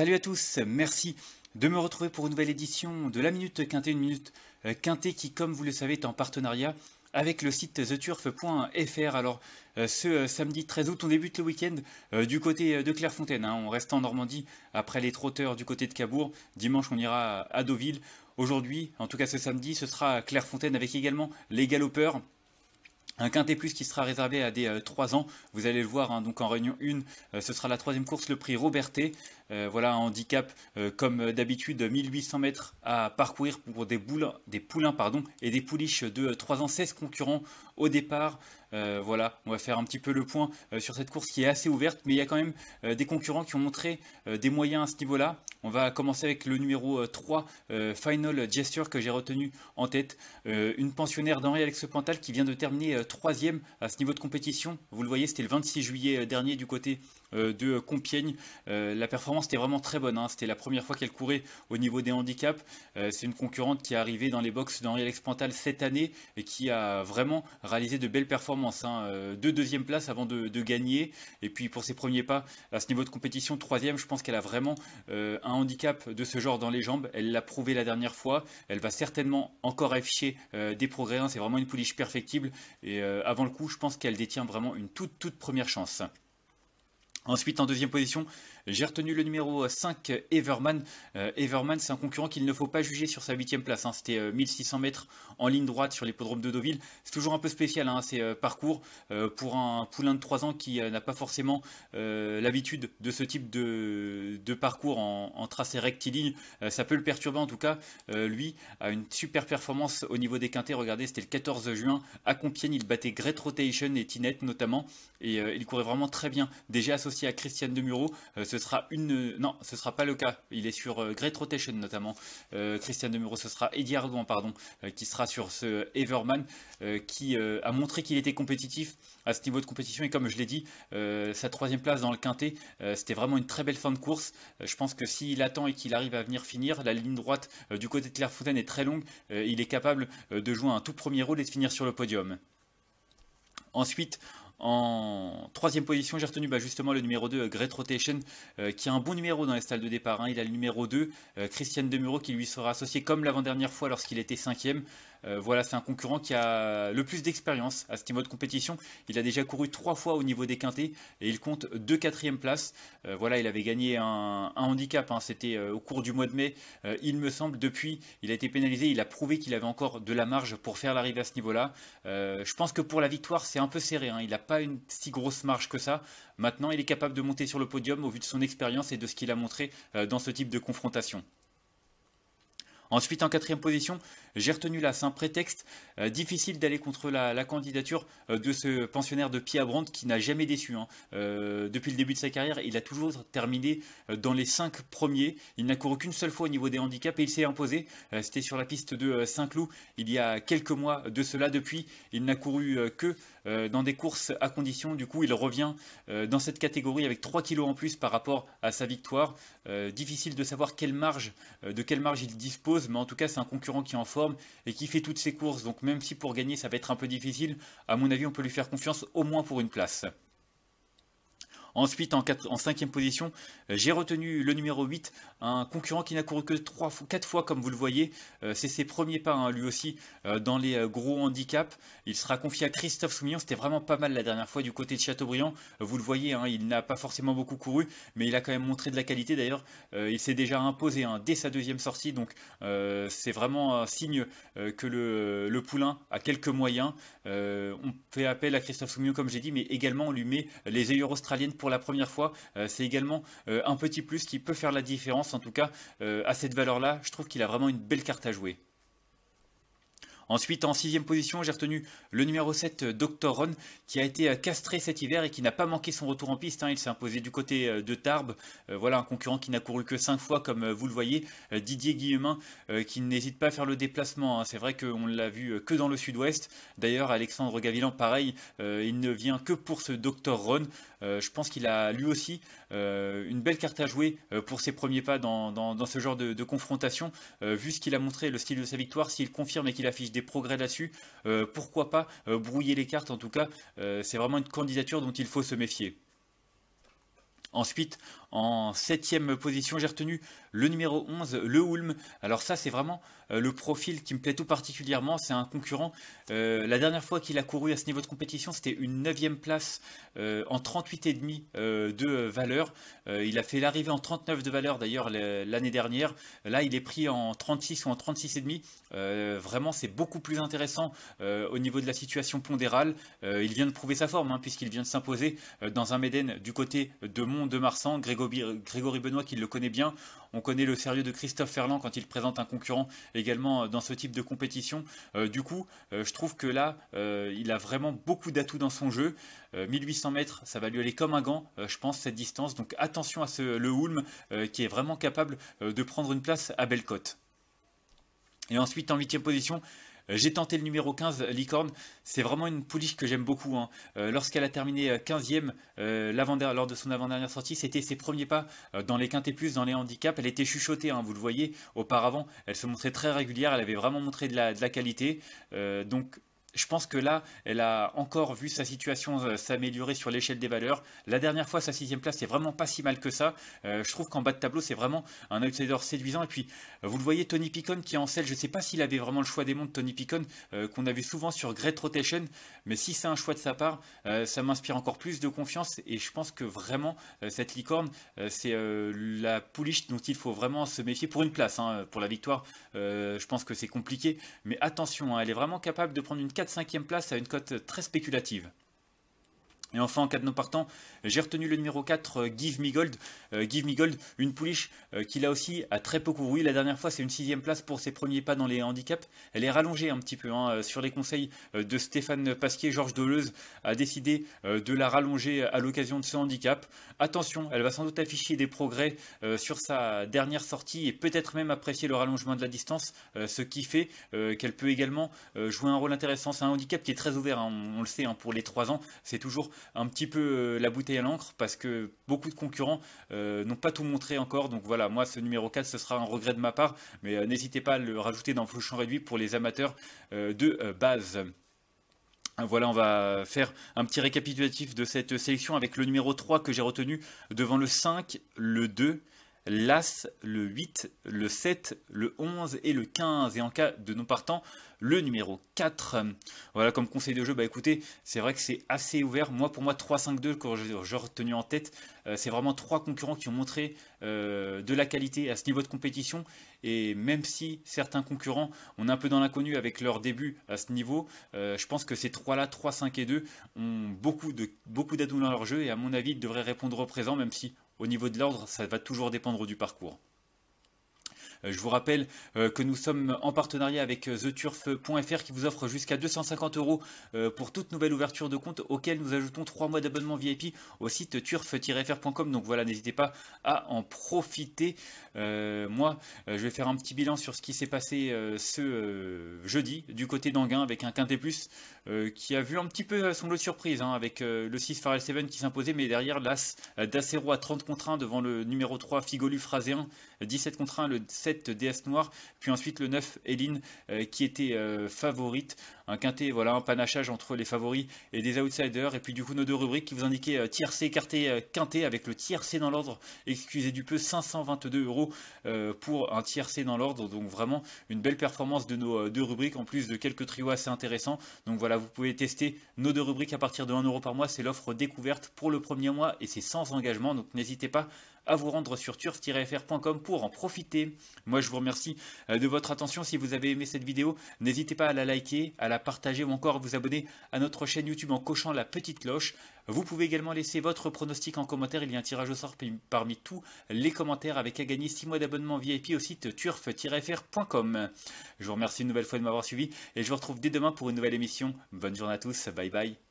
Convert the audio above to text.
Salut à tous, merci de me retrouver pour une nouvelle édition de la Minute Quintet, une Minute euh, quintée qui, comme vous le savez, est en partenariat avec le site theturf.fr. Alors, euh, ce euh, samedi 13 août, on débute le week-end du côté de Clairefontaine. Hein. On reste en Normandie après les trotteurs du côté de Cabourg. Dimanche, on ira à Deauville. Aujourd'hui, en tout cas ce samedi, ce sera Clairefontaine avec également les galopeurs. Un quintet plus qui sera réservé à des 3 euh, ans. Vous allez le voir, hein, donc en réunion 1, euh, ce sera la troisième course, le prix Roberté. Euh, voilà un handicap, comme d'habitude, 1800 mètres à parcourir pour des, boules, des poulains pardon, et des pouliches de 3 ans, 16 concurrents au départ. Euh, voilà, on va faire un petit peu le point euh, sur cette course qui est assez ouverte, mais il y a quand même euh, des concurrents qui ont montré des moyens à ce niveau-là. On va commencer avec le numéro 3, Final Gesture, que j'ai retenu en tête. une pensionnaire d'Henri-Alex Pantal qui vient de terminer troisième à ce niveau de compétition. Vous le voyez, c'était le 26 juillet dernier du côté euh, de Compiègne. Euh, la performance était vraiment très bonne. Hein. C'était la première fois qu'elle courait au niveau des handicaps. Euh, c'est une concurrente qui est arrivée dans les box d'Henri Alex Pantal cette année et qui a vraiment réalisé de belles performances. Hein. Deux deuxième places avant de, gagner. Et puis pour ses premiers pas à ce niveau de compétition, troisième, je pense qu'elle a vraiment un handicap de ce genre dans les jambes. Elle l'a prouvé la dernière fois. Elle va certainement encore afficher des progrès. Hein. C'est vraiment une pouliche perfectible. Et avant le coup, je pense qu'elle détient vraiment une toute toute première chance. Ensuite, en deuxième position, j'ai retenu le numéro 5, Everman. Euh, Everman, c'est un concurrent qu'il ne faut pas juger sur sa 8 place. Hein. C'était 1600 euh, mètres en ligne droite sur l'hippodrome de Deauville. C'est toujours un peu spécial, hein, ces euh, parcours, pour un poulain de 3 ans qui n'a pas forcément l'habitude de ce type de, parcours en, tracé rectiligne. ça peut le perturber en tout cas. lui a une super performance au niveau des quintés. Regardez, c'était le 14 juin à Compiègne. Il battait Great Rotation et Tinette notamment. Et il courait vraiment très bien. Déjà associé à Christiane Demuro ce sera une. Non, ce sera pas le cas. Il est sur euh, Great Rotation notamment. Euh, Christian Demuro, ce sera Eddie pardon, euh, qui sera sur ce Everman, qui a montré qu'il était compétitif à ce niveau de compétition. Et comme je l'ai dit, sa troisième place dans le quintet, c'était vraiment une très belle fin de course. je pense que s'il attend et qu'il arrive à venir finir, la ligne droite du côté de Clairefontaine est très longue. il est capable de jouer un tout premier rôle et de finir sur le podium. Ensuite, en troisième position, j'ai retenu bah, justement le numéro 2, euh, Great Rotation, euh, qui a un bon numéro dans les stalles de départ. Hein. Il a le numéro 2, euh, Christiane Demuro, qui lui sera associé comme l'avant-dernière fois lorsqu'il était cinquième. Euh, voilà, c'est un concurrent qui a le plus d'expérience à ce niveau de compétition. Il a déjà couru trois fois au niveau des quintés et il compte deux quatrièmes places. Euh, voilà, il avait gagné un, handicap, hein. c'était euh, au cours du mois de mai, il me semble. Depuis, il a été pénalisé, il a prouvé qu'il avait encore de la marge pour faire l'arrivée à ce niveau-là. je pense que pour la victoire, c'est un peu serré. Hein. Il n'a pas une si grosse marge que ça. Maintenant, il est capable de monter sur le podium au vu de son expérience et de ce qu'il a montré dans ce type de confrontation. Ensuite, en quatrième position, j'ai retenu là, c'est un prétexte euh, difficile d'aller contre la, candidature euh, de ce pensionnaire de Pia Brandt qui n'a jamais déçu. Hein. Euh, depuis le début de sa carrière, il a toujours terminé dans les cinq premiers. Il n'a couru qu'une seule fois au niveau des handicaps et il s'est imposé. C'était sur la piste de Saint-Cloud il y a quelques mois de cela. Depuis, il n'a couru que euh, dans des courses à condition. Du coup, il revient euh, dans cette catégorie avec 3 kilos en plus par rapport à sa victoire. Euh, difficile de savoir quelle marge, de quelle marge il dispose, mais en tout cas, c'est un concurrent qui est en forme et qui fait toutes ses courses. Donc, même si pour gagner, ça va être un peu difficile, à mon avis, on peut lui faire confiance au moins pour une place. Ensuite, en, cinquième en position, euh, j'ai retenu le numéro 8, un concurrent qui n'a couru que 3, 4 fois, comme vous le voyez. Euh, c'est ses premiers pas, hein, lui aussi, euh, dans les gros handicaps. Il sera confié à Christophe Soumillon. C'était vraiment pas mal la dernière fois du côté de Chateaubriand, Vous le voyez, hein, il n'a pas forcément beaucoup couru, mais il a quand même montré de la qualité. D'ailleurs, il s'est déjà imposé hein, dès sa deuxième sortie. Donc, c'est vraiment un signe que le, poulain a quelques moyens. on fait appel à Christophe Soumillon, comme j'ai dit, mais également on lui met les ailleurs australiennes pour la première fois, euh, c'est également euh, un petit plus qui peut faire la différence. En tout cas, euh, à cette valeur-là, je trouve qu'il a vraiment une belle carte à jouer. Ensuite, en sixième position, j'ai retenu le numéro 7, euh, Dr Ron, qui a été euh, castré cet hiver et qui n'a pas manqué son retour en piste. Hein. Il s'est imposé du côté euh, de Tarbes. voilà un concurrent qui n'a couru que 5 fois, comme vous le voyez. Didier Guillemin, qui n'hésite pas à faire le déplacement. Hein. C'est vrai qu'on l'a vu que dans le sud-ouest. D'ailleurs, Alexandre Gavilan, pareil, il ne vient que pour ce Dr Ron. je pense qu'il a lui aussi une belle carte à jouer pour ses premiers pas dans, ce genre de confrontation. vu ce qu'il a montré, le style de sa victoire, s'il confirme et qu'il affiche des progrès là-dessus, euh, pourquoi pas euh, brouiller les cartes En tout cas, euh, c'est vraiment une candidature dont il faut se méfier. Ensuite, en septième position, j'ai retenu le numéro 11, le Ulm. Alors ça, c'est vraiment euh, le profil qui me plaît tout particulièrement. C'est un concurrent. Euh, la dernière fois qu'il a couru à ce niveau de compétition, c'était une 9 place euh, en 38,5 de valeur. il a fait l'arrivée en 39 de valeur d'ailleurs l'année dernière. Là, il est pris en 36 ou en 36,5. vraiment, c'est beaucoup plus intéressant au niveau de la situation pondérale. il vient de prouver sa forme hein, puisqu'il vient de s'imposer dans un Méden du côté de Mont-de-Marsan. Grégory Benoît qui le connaît bien. On connaît le sérieux de Christophe Ferland quand il présente un concurrent également euh, dans ce type de compétition. Euh, du coup, euh, je trouve que là, il a vraiment beaucoup d'atouts dans son jeu. 1800 mètres, ça va lui aller comme un gant, je pense, cette distance. Donc attention à ce Le Hulme qui est vraiment capable de prendre une place à Bellecote. Et ensuite, en huitième position, euh, j'ai tenté le numéro 15, Licorne. C'est vraiment une pouliche que j'aime beaucoup. Hein. Euh, lorsqu'elle a terminé 15e euh, lors de son avant-dernière sortie, c'était ses premiers pas dans les quintés plus, dans les handicaps. Elle était chuchotée, hein, vous le voyez. Auparavant, elle se montrait très régulière. Elle avait vraiment montré de la, de la qualité. donc, je pense que là, elle a encore vu sa situation euh, s'améliorer sur l'échelle des valeurs. La dernière fois, sa sixième place, c'est vraiment pas si mal que ça. Euh, je trouve qu'en bas de tableau, c'est vraiment un outsider séduisant. Et puis, vous le voyez, Tony Picon qui est en selle. Je ne sais pas s'il avait vraiment le choix des montres Tony Picon, euh, qu'on a vu souvent sur Great Rotation. Mais si c'est un choix de sa part, ça m'inspire encore plus de confiance. Et je pense que vraiment, cette licorne, c'est la pouliche dont il faut vraiment se méfier pour une place. Hein, pour la victoire, je pense que c'est compliqué. Mais attention, hein, elle est vraiment capable de prendre une 4 cinquième place à une cote très spéculative. Et enfin, en cas de non partant, j'ai retenu le numéro 4, euh, Give Me Gold. Euh, Give Me Gold, une pouliche euh, qui là aussi à très peu couru. La dernière fois, c'est une sixième place pour ses premiers pas dans les handicaps. Elle est rallongée un petit peu hein, sur les conseils de Stéphane Pasquier. Georges Doleuse a décidé de la rallonger à l'occasion de ce handicap. Attention, elle va sans doute afficher des progrès sur sa dernière sortie et peut-être même apprécier le rallongement de la distance, ce qui fait qu'elle peut également jouer un rôle intéressant. C'est un handicap qui est très ouvert, hein, on, le sait, hein, pour les 3 ans, c'est toujours un petit peu la bouteille à l'encre parce que beaucoup de concurrents euh, n'ont pas tout montré encore. Donc voilà, moi ce numéro 4, ce sera un regret de ma part, mais euh, n'hésitez pas à le rajouter dans le champ réduit pour les amateurs euh, de base. Ah, voilà, on va faire un petit récapitulatif de cette sélection avec le numéro 3 que j'ai retenu devant le 5, le 2, l'As, le 8, le 7, le 11 et le 15. Et en cas de non partant, le numéro 4. Voilà, comme conseil de jeu, bah écoutez, c'est vrai que c'est assez ouvert. Moi, pour moi, 3-5-2, que j'ai retenu en tête, euh, c'est vraiment trois concurrents qui ont montré euh, de la qualité à ce niveau de compétition. Et même si certains concurrents, ont un peu dans l'inconnu avec leur début à ce niveau, euh, je pense que ces trois-là, 3, 5 et 2, ont beaucoup de beaucoup dans leur jeu et à mon avis, ils devraient répondre au présent, même si au niveau de l'ordre, ça va toujours dépendre du parcours. Euh, je vous rappelle euh, que nous sommes en partenariat avec euh, theturf.fr qui vous offre jusqu'à 250 euros pour toute nouvelle ouverture de compte auquel nous ajoutons 3 mois d'abonnement VIP au site turf-fr.com. Donc voilà, n'hésitez pas à en profiter. moi, je vais faire un petit bilan sur ce qui s'est passé ce jeudi du côté d'Anguin avec un Quintet Plus qui a vu un petit peu son lot de surprise hein, avec le 6 Farrell 7 qui s'imposait, mais derrière l'As d'Acero à 30 contre 1 devant le numéro 3 Figolu 1, 17 contre 1, le 7 7 Noir, noire, puis ensuite le 9 Eline euh, qui était euh, favorite. Un quintet, voilà, un panachage entre les favoris et des outsiders. Et puis du coup nos deux rubriques qui vous indiquaient euh, tiercé, écarté, euh, quintet avec le C dans l'ordre, excusez du peu, 522 euros pour un tiercé dans l'ordre. Donc vraiment une belle performance de nos deux rubriques en plus de quelques trios assez intéressants. Donc voilà, vous pouvez tester nos deux rubriques à partir de 1 euro par mois. C'est l'offre découverte pour le premier mois et c'est sans engagement. Donc n'hésitez pas à vous rendre sur turf-fr.com pour en profiter. Moi, je vous remercie euh, de votre attention. Si vous avez aimé cette vidéo, n'hésitez pas à la liker, à la partager ou encore à vous abonner à notre chaîne YouTube en cochant la petite cloche. Vous pouvez également laisser votre pronostic en commentaire. Il y a un tirage au sort parmi tous les commentaires avec à gagner 6 mois d'abonnement VIP au site turf-fr.com. Je vous remercie une nouvelle fois de m'avoir suivi et je vous retrouve dès demain pour une nouvelle émission. Bonne journée à tous. Bye bye.